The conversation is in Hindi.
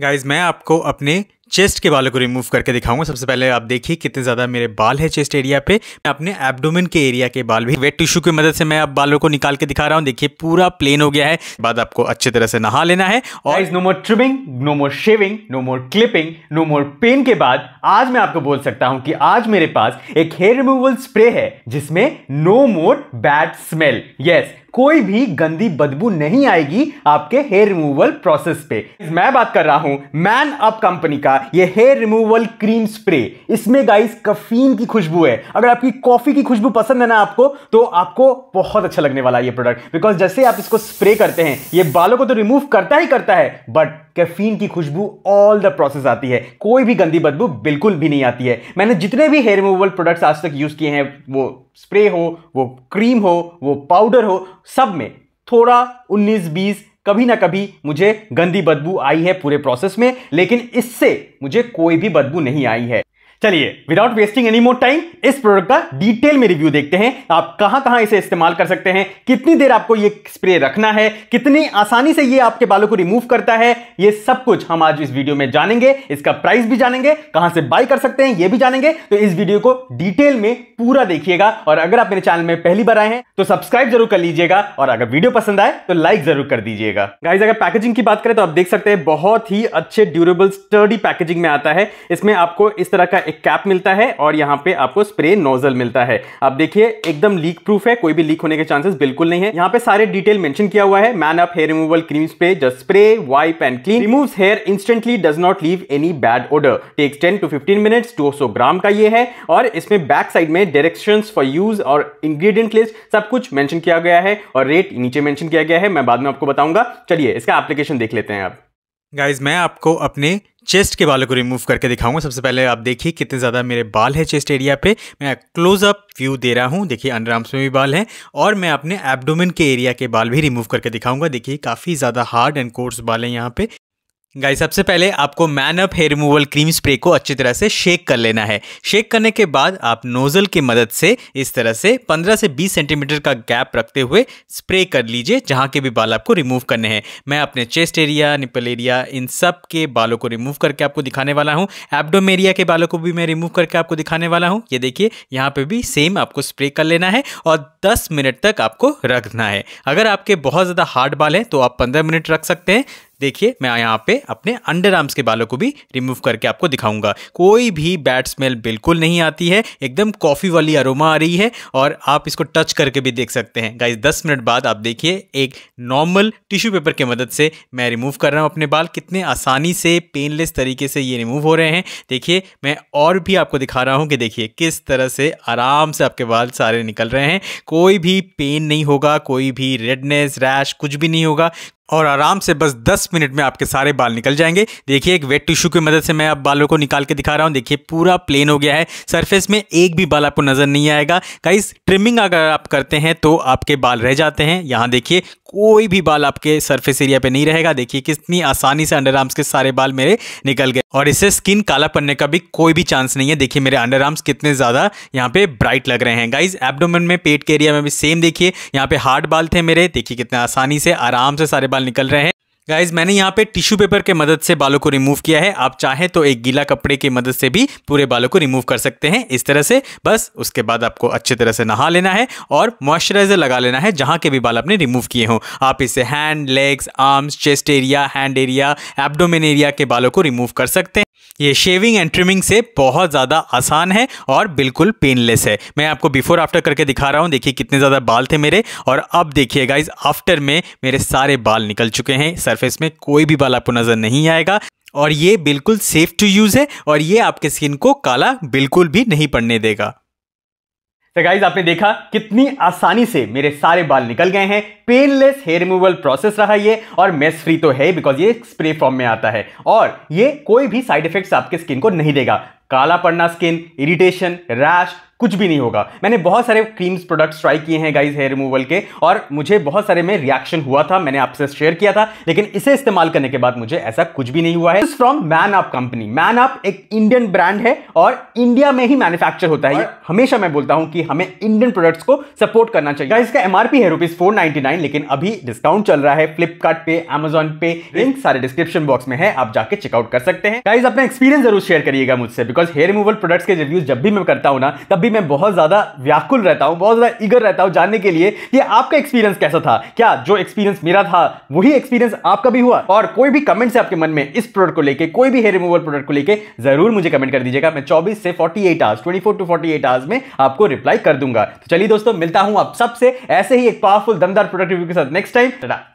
गाइज मैं आपको अपने चेस्ट के बालों को रिमूव करके दिखाऊंगा सबसे पहले आप देखिए कितने ज़्यादा मेरे बाल है चेस्ट एरिया पे मैं अपने एब्डोमेन के एरिया के बाल भी वेट टिश्यू की मदद से मैं अब बालों को निकाल के दिखा रहा हूँ देखिए पूरा प्लेन हो गया है बाद आपको अच्छे तरह से नहा लेना है और no more trimming no more shaving no more clipping no more pain के बाद आज मैं आपको बोल सकता हूँ कि आज मेरे पास एक हेयर रिमूवल स्प्रे है जिसमें no more bad smell yes कोई भी गंदी बदबू नहीं आएगी आपके हेयर रिमूवल प्रोसेस पे मैं बात कर रहा हूं मैन अप कंपनी का ये हेयर रिमूवल क्रीम स्प्रे इसमें गाइस कफीन की खुशबू है अगर आपकी कॉफी की खुशबू पसंद है ना आपको तो आपको बहुत अच्छा लगने वाला है ये प्रोडक्ट बिकॉज जैसे आप इसको स्प्रे करते हैं ये बालों को तो रिमूव करता ही करता है बट कैफीन की खुशबू ऑल द प्रोसेस आती है कोई भी गंदी बदबू बिल्कुल भी नहीं आती है मैंने जितने भी हेयर रिमूवल प्रोडक्ट्स आज तक यूज किए हैं वो स्प्रे हो वो क्रीम हो वो पाउडर हो सब में थोड़ा 19 20 कभी ना कभी मुझे गंदी बदबू आई है पूरे प्रोसेस में लेकिन इससे मुझे कोई भी बदबू नहीं आई है चलिए without wasting any more time इस प्रोडक्ट का डिटेल में रिव्यू देखते हैं आप कहां कहां इसे इस्तेमाल कर सकते हैं कितनी देर आपको ये स्प्रे रखना है कितनी आसानी से ये आपके बालों को रिमूव करता है ये सब कुछ हम आज इस वीडियो में जानेंगे इसका प्राइस भी जानेंगे कहां से बाय कर सकते हैं ये भी जानेंगे तो इस वीडियो को डिटेल में पूरा देखिएगा और अगर आप मेरे चैनल में पहली बार आए हैं तो सब्सक्राइब जरूर कर लीजिएगा और अगर वीडियो पसंद आए तो लाइक जरूर कर दीजिएगा गाइज अगर पैकेजिंग की बात करें तो आप देख सकते हैं बहुत ही अच्छे ड्यूरेबल स्टर्डी पैकेजिंग में आता है इसमें आपको इस तरह का एक कैप मिलता है और यहाँ पे आपको स्प्रे नोजल मिलता है आप देखिए एकदम लीक प्रूफ है कोई भी लीक होने के चांसेस बिल्कुल नहीं है यहाँ पे सारे डिटेल मेंशन किया हुआ है Man Up hair removal cream spray just spray wipe and clean remove hair instantly does not leave any bad odour takes ten to fifteen minute two सौ ग्राम का ये है और इसमें बैक साइड में डायरेक्शन फॉर यूज और इंग्रीडियंट लिस्ट सब कुछ मैंशन किया गया है और रेट नीचे मैंशन किया गया है मैं बाद में आपको बताऊंगा चलिए इसका एप्लीकेशन देख लेते हैं आप गाइज मैं आपको अपने चेस्ट के बालों को रिमूव करके दिखाऊंगा सबसे पहले आप देखिए कितने ज़्यादा मेरे बाल है चेस्ट एरिया पे मैं क्लोजअप व्यू दे रहा हूँ देखिए अंडर आर्म्स में भी बाल हैं और मैं अपने एब्डोमेन के एरिया के बाल भी रिमूव करके दिखाऊंगा देखिए काफ़ी ज़्यादा हार्ड एंड कोर्स बाल हैं यहाँ पे गाइस सबसे पहले आपको Man Up hair removal cream spray को अच्छी तरह से शेक कर लेना है शेक करने के बाद आप नोजल की मदद से इस तरह से 15 से 20 सेंटीमीटर का गैप रखते हुए स्प्रे कर लीजिए जहाँ के भी बाल आपको रिमूव करने हैं मैं अपने चेस्ट एरिया निपल एरिया इन सब के बालों को रिमूव करके आपको दिखाने वाला हूँ एबडोम एरिया के बालों को भी मैं रिमूव करके आपको दिखाने वाला हूँ ये देखिए यहाँ पर भी सेम आपको स्प्रे कर लेना है और दस मिनट तक आपको रखना है अगर आपके बहुत ज़्यादा हार्ड बाल हैं तो आप पंद्रह मिनट रख सकते हैं देखिए मैं यहाँ पे अपने अंडर आर्म्स के बालों को भी रिमूव करके आपको दिखाऊंगा कोई भी बैड स्मेल बिल्कुल नहीं आती है एकदम कॉफ़ी वाली अरोमा आ रही है और आप इसको टच करके भी देख सकते हैं गाइज दस मिनट बाद आप देखिए एक नॉर्मल टिश्यू पेपर की मदद से मैं रिमूव कर रहा हूँ अपने बाल कितने आसानी से पेनलेस तरीके से ये रिमूव हो रहे हैं देखिए मैं और भी आपको दिखा रहा हूँ कि देखिए किस तरह से आराम से आपके बाल सारे निकल रहे हैं कोई भी पेन नहीं होगा कोई भी रेडनेस रैश कुछ भी नहीं होगा और आराम से बस 10 मिनट में आपके सारे बाल निकल जाएंगे देखिए एक वेट टिश्यू की मदद से मैं अब बालों को निकाल के दिखा रहा हूँ देखिए पूरा प्लेन हो गया है सरफेस में एक भी बाल आपको नज़र नहीं आएगा गाइस ट्रिमिंग अगर आप करते हैं तो आपके बाल रह जाते हैं यहाँ देखिए कोई भी बाल आपके सरफेस एरिया पे नहीं रहेगा देखिए कितनी आसानी से अंडर आर्म्स के सारे बाल मेरे निकल गए और इससे स्किन काला पड़ने का भी कोई भी चांस नहीं है देखिए मेरे अंडर आर्म्स कितने ज़्यादा यहाँ पे ब्राइट लग रहे हैं गाइज एबडोमन में पेट के एरिया में भी सेम देखिए यहाँ पे हार्ड बाल थे मेरे देखिए कितने आसानी से आराम से सारे बाल बाल निकल रहे हैं गाइज मैंने यहाँ पे टिश्यू पेपर के मदद से बालों को रिमूव किया है आप चाहें तो एक गीला कपड़े की मदद से भी पूरे बालों को रिमूव कर सकते हैं इस तरह से बस उसके बाद आपको अच्छे तरह से नहा लेना है और मॉइस्चराइजर लगा लेना है जहाँ के भी बाल आपने रिमूव किए हों आप इसे hand legs arms chest area hand area abdomen area के बालों को रिमूव कर सकते हैं ये शेविंग एंड ट्रिमिंग से बहुत ज़्यादा आसान है और बिल्कुल पेनलेस है मैं आपको बिफोर आफ्टर करके दिखा रहा हूँ देखिए कितने ज़्यादा बाल थे मेरे और अब देखिए गाइज आफ्टर में मेरे सारे बाल निकल चुके हैं सरफेस में कोई भी बाल आपको नज़र नहीं आएगा और ये बिल्कुल सेफ़ टू यूज़ है और ये आपके स्किन को काला बिल्कुल भी नहीं पड़ने देगा तो गाइज आपने देखा कितनी आसानी से मेरे सारे बाल निकल गए हैं पेनलेस हेयर रिमूवल प्रोसेस रहा ये और मेस फ्री तो है बिकॉज ये स्प्रे फॉर्म में आता है और ये कोई भी साइड इफेक्ट्स आपके स्किन को नहीं देगा काला पड़ना स्किन इरिटेशन रैश कुछ भी नहीं होगा मैंने बहुत सारे क्रीम्स प्रोडक्ट्स ट्राई किए हैं गाइज हेयर रिमूवल के और मुझे बहुत सारे में रिएक्शन हुआ था मैंने आपसे शेयर किया था लेकिन इसे इस्तेमाल करने के बाद मुझे ऐसा कुछ भी नहीं हुआ है from Man Up company Man Up एक इंडियन ब्रांड है और इंडिया में ही मैन्युफैक्चर होता है हमेशा मैं बोलता हूं कि हमें इंडियन प्रोडक्ट्स को सपोर्ट करना चाहिए का एमआरपी है रुपीज फोर लेकिन अभी डिस्काउंट चल रहा है फ्लिपकार्ट पे एमेजोन पे लिंक सारे डिस्क्रिप्शन बॉक्स में है आप जाके चेकआउट कर सकते हैं गाइज अपना एक्सपीरियंस जरूर शेयर करिएगा मुझसे बिकॉज हेयर रिमूवल प्रोडक्ट्स के रिव्यूज जब भी मैं करता हूं ना तब भी भी मैं बहुत ज़्यादा व्याकुल रहता हूँ बहुत ज़्यादा इगर रहता हूँ जानने के लिए कि आपका एक्सपीरियंस कैसा था क्या जो एक्सपीरियंस मेरा था वही एक्सपीरियंस आपका भी हुआ और कोई भी कमेंट्स है आपके मन में इस प्रोडक्ट को लेकर कोई भी हेयर रिमूवल प्रोडक्ट को लेकर जरूर मुझे कमेंट कर दीजिएगा मैं चौबीस से forty eight hours twenty four to forty eight hours में आपको रिप्लाई कर दूंगा तो चलिए दोस्तों मिलता हूँ आप सबसे ऐसे ही एक पावरफुल दमदार प्रोडक्ट रिव्यू के साथ नेक्स्ट टाइम